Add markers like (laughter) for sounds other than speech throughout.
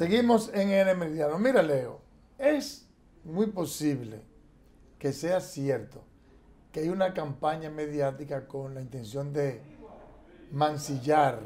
Seguimos en el meridiano. Mira, Leo, es muy posible que sea cierto que hay una campaña mediática con la intención de mancillar,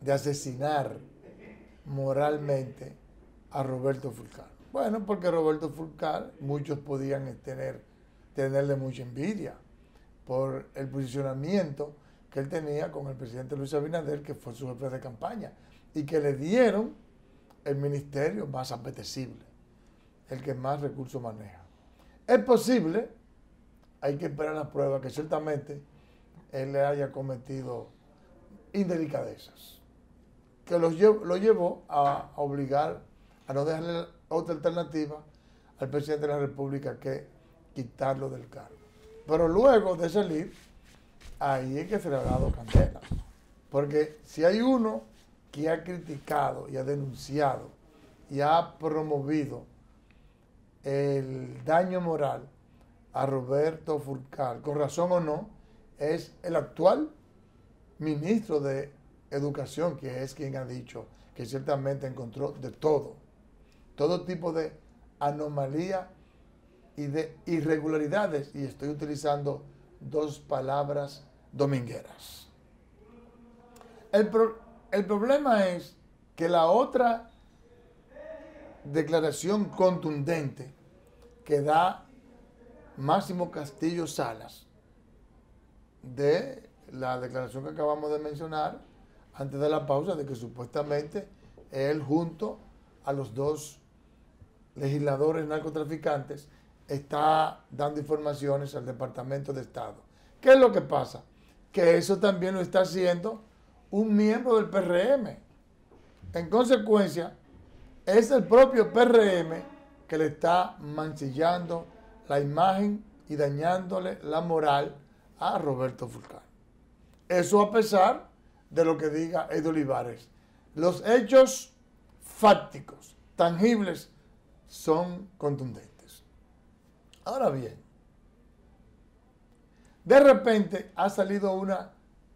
de asesinar moralmente a Roberto Fulcar. Bueno, porque Roberto Fulcar, muchos podían tener, tenerle mucha envidia por el posicionamiento que él tenía con el presidente Luis Abinader, que fue su jefe de campaña, y que le dieron el ministerio más apetecible, el que más recursos maneja. Es posible, hay que esperar las pruebas, que ciertamente él le haya cometido indelicadezas, que lo llevó, lo a, obligar a no dejarle otra alternativa al presidente de la República que quitarlo del cargo. Pero luego de salir, ahí es que se le ha dado candela. Porque si hay uno que ha criticado y ha denunciado y ha promovido el daño moral a Roberto Furcal, con razón o no, es el actual ministro de Educación, que es quien ha dicho que ciertamente encontró de todo, todo tipo de anomalía y de irregularidades, y estoy utilizando dos palabras domingueras. El, el problema es que la otra declaración contundente que da Máximo Castillo Salas de la declaración que acabamos de mencionar antes de la pausa de que supuestamente él junto a los dos legisladores narcotraficantes está dando informaciones al Departamento de Estado. ¿Qué es lo que pasa? Que eso también lo está haciendo un miembro del PRM. En consecuencia, es el propio PRM que le está mancillando la imagen y dañándole la moral a Roberto Fulcán. Eso a pesar de lo que diga ed Olivares. Los hechos fácticos, tangibles, son contundentes. Ahora bien, de repente ha salido una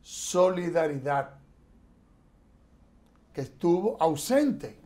solidaridad estuvo ausente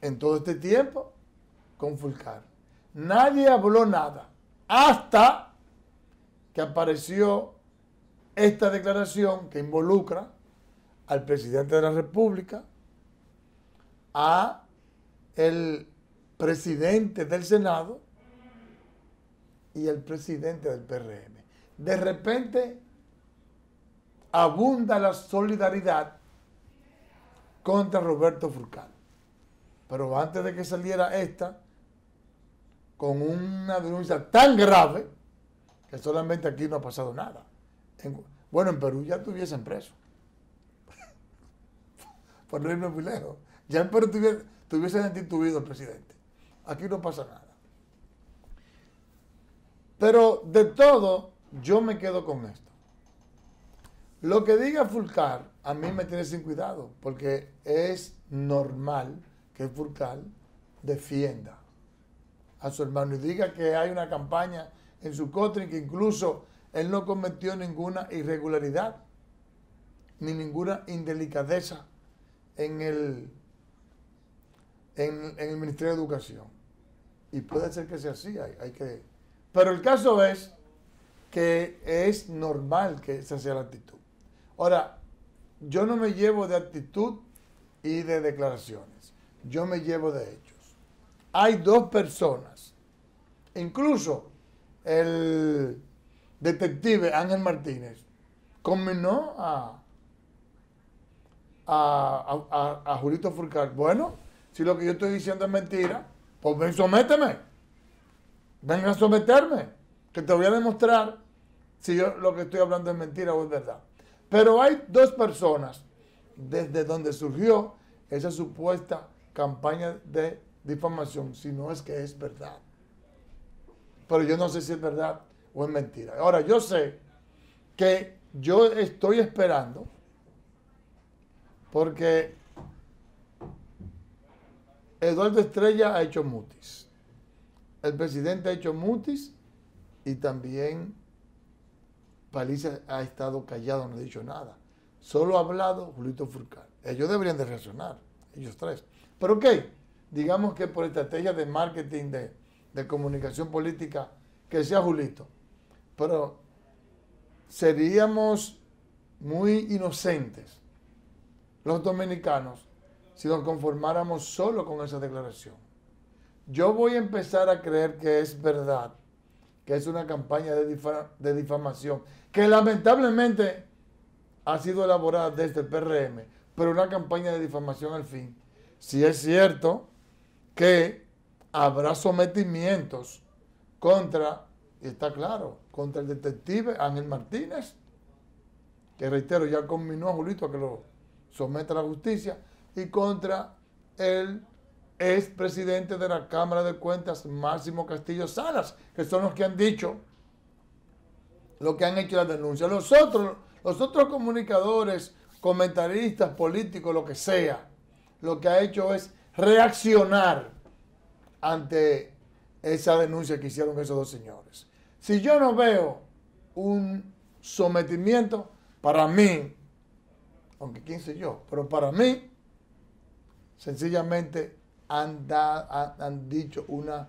en todo este tiempo con Fulcar. Nadie habló nada hasta que apareció esta declaración que involucra al presidente de la República, a el presidente del Senado y el presidente del PRM. De repente abunda la solidaridad contra Roberto Furcal. Pero antes de que saliera esta, con una denuncia tan grave, que solamente aquí no ha pasado nada. bueno, en Perú ya tuviesen preso. (laughs) Por no irme muy lejos. Ya en Perú tuviesen, tuviesen el presidente. Aquí no pasa nada. Pero de todo, yo me quedo con esto. Lo que diga Fulcar a mí me tiene sin cuidado, porque es normal que Furcal defienda a su hermano y diga que hay una campaña en su contra y que incluso él no cometió ninguna irregularidad ni ninguna indelicadeza en el, en, el Ministerio de Educación. Y puede ser que sea así, hay, hay que... Pero el caso es que es normal que esa sea la actitud. Ahora, yo no me llevo de actitud y de declaraciones, yo me llevo de hechos. Hay dos personas, incluso el detective Ángel Martínez conminó a, a, Julito Furcal. Bueno, si lo que yo estoy diciendo es mentira, pues ven, sométeme. Ven a someterme, que te voy a demostrar si yo lo que estoy hablando es mentira o es verdad. Pero hay dos personas desde donde surgió esa supuesta campaña de difamación, si no es que es verdad. Pero yo no sé si es verdad o es mentira. Ahora, yo sé que yo estoy esperando porque Eduardo Estrella ha hecho mutis. El presidente ha hecho mutis y también Paliza ha estado callado, no ha dicho nada. Solo ha hablado Julito Furcal. Ellos deberían de reaccionar, ellos tres. Pero ok, digamos que por estrategia de marketing, de, de comunicación política, que sea Julito. Pero seríamos muy inocentes los dominicanos si nos conformáramos solo con esa declaración. Yo voy a empezar a creer que es verdad que es una campaña de, difamación, que lamentablemente ha sido elaborada desde el PRM, pero una campaña de difamación al fin. Si es cierto que habrá sometimientos contra, y está claro, contra el detective Ángel Martínez, que reitero, ya conminó a Julito a que lo someta a la justicia, y contra el es presidente de la Cámara de Cuentas, Máximo Castillo Salas, que son los que han dicho lo que han hecho la denuncia. Los otros, los otros comunicadores, comentaristas, políticos, lo que sea, lo que ha hecho es reaccionar ante esa denuncia que hicieron esos dos señores. Si yo no veo un sometimiento, para mí, aunque quién sé yo, pero para mí, sencillamente han, han dicho una,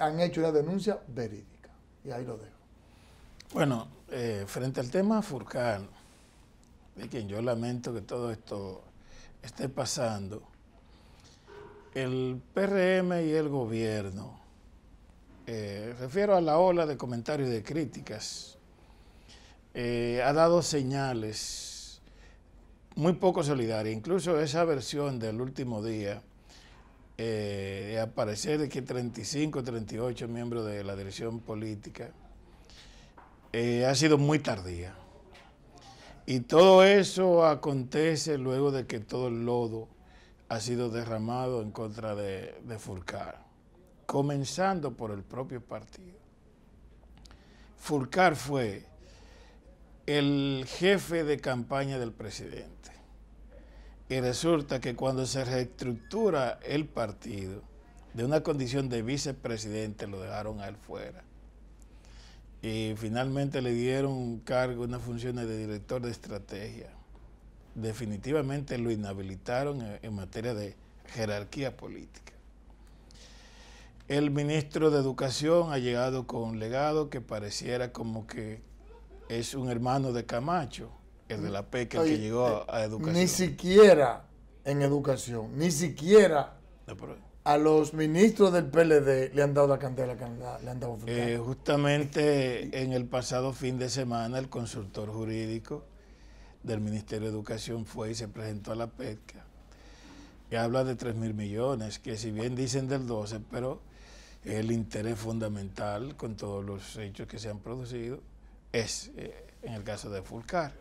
han hecho una denuncia verídica. Y ahí lo dejo. Bueno, eh, frente al tema Furcal, de quien yo lamento que todo esto esté pasando, el PRM y el gobierno, eh, refiero a la ola de comentarios y de críticas, eh, ha dado señales muy poco solidarias. Incluso esa versión del último día eh, parecer de que 35, 38 miembros de la dirección política eh, ha sido muy tardía. Y todo eso acontece luego de que todo el lodo ha sido derramado en contra de, de Furcar, comenzando por el propio partido. Furcar fue el jefe de campaña del presidente y resulta que cuando se reestructura el partido, de una condición de vicepresidente lo dejaron a él fuera. Y finalmente le dieron cargo, una función de director de estrategia. Definitivamente lo inhabilitaron en materia de jerarquía política. El ministro de Educación ha llegado con un legado que pareciera como que es un hermano de Camacho el de la PEC, que llegó a, eh, educación. Ni siquiera en educación, ni siquiera a los ministros del PLD le han dado la cantidad le han dado eh, Justamente en el pasado fin de semana, el consultor jurídico del Ministerio de Educación fue y se presentó a la PECA, que habla de 3 mil millones, que si bien dicen del 12, pero el interés fundamental con todos los hechos que se han producido es eh, en el caso de Fulcar.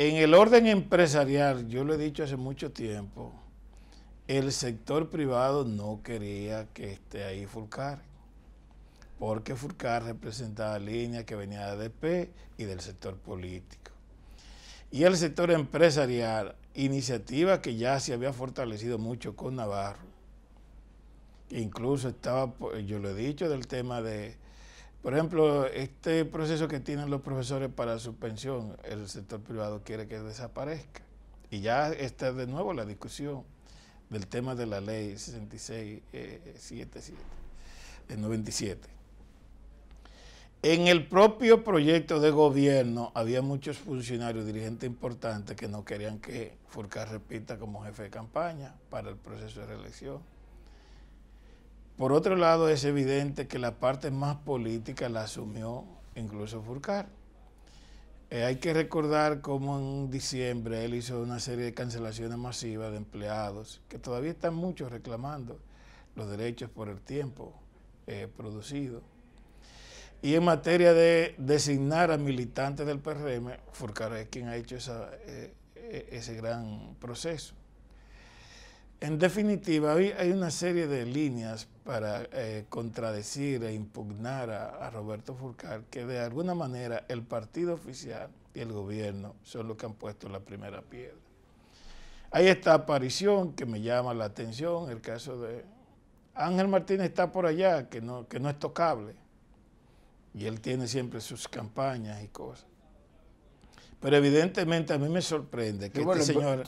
En el orden empresarial, yo lo he dicho hace mucho tiempo, el sector privado no quería que esté ahí Fulcar, porque Fulcar representaba líneas que venía de ADP y del sector político. Y el sector empresarial, iniciativa que ya se había fortalecido mucho con Navarro, incluso estaba, yo lo he dicho, del tema de por ejemplo, este proceso que tienen los profesores para su pensión, el sector privado quiere que desaparezca. Y ya está de nuevo la discusión del tema de la ley 6677, 77 del 97. En el propio proyecto de gobierno había muchos funcionarios, dirigentes importantes que no querían que Furcar repita como jefe de campaña para el proceso de reelección. Por otro lado, es evidente que la parte más política la asumió incluso Furcar. Eh, hay que recordar cómo en diciembre él hizo una serie de cancelaciones masivas de empleados, que todavía están muchos reclamando los derechos por el tiempo eh, producido. Y en materia de designar a militantes del PRM, Furcar es quien ha hecho eh, ese gran proceso. En definitiva, hay una serie de líneas para eh, contradecir e impugnar a, Roberto Furcar que de alguna manera el partido oficial y el gobierno son los que han puesto la primera piedra. Hay esta aparición que me llama la atención, el caso de Ángel Martínez está por allá, que no, que no es tocable. Y él tiene siempre sus campañas y cosas. Pero evidentemente a mí me sorprende que este señor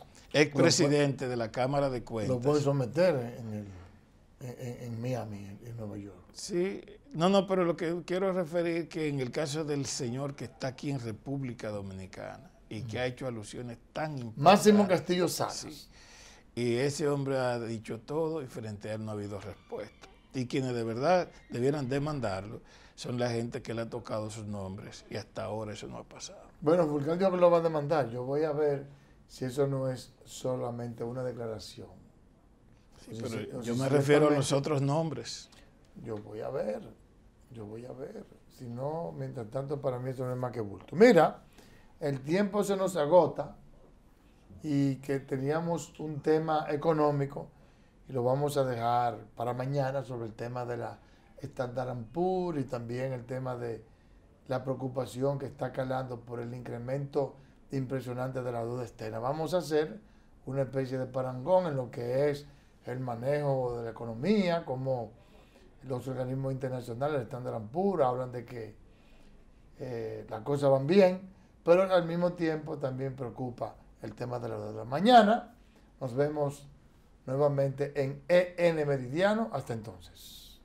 presidente de la Cámara de Cuentas. Lo puede someter en, en, Miami, en Nueva York. Sí, no, no, pero lo que quiero referir que en el caso del señor que está aquí en República Dominicana y que ha hecho alusiones tan importantes. Máximo Castillo Salas. Y ese hombre ha dicho todo y frente a él no ha habido respuesta. Y quienes de verdad debieran demandarlo son la gente que le ha tocado sus nombres y hasta ahora eso no ha pasado. Bueno, yo lo va a demandar. Yo voy a ver si eso no es solamente una declaración. yo me refiero a los otros nombres. Yo voy a ver, yo voy a ver. Si no, mientras tanto, para mí eso no es más que bulto. Mira, el tiempo se nos agota y que teníamos un tema económico y lo vamos a dejar para mañana sobre el tema de la Standard y también el tema de la preocupación que está calando por el incremento impresionante de la duda externa. Vamos a hacer una especie de parangón en lo que es el manejo de la economía, como los organismos internacionales están de la ampura, hablan de que eh, las cosas van bien, pero al mismo tiempo también preocupa el tema de la la Mañana nos vemos nuevamente en EN Meridiano. Hasta entonces.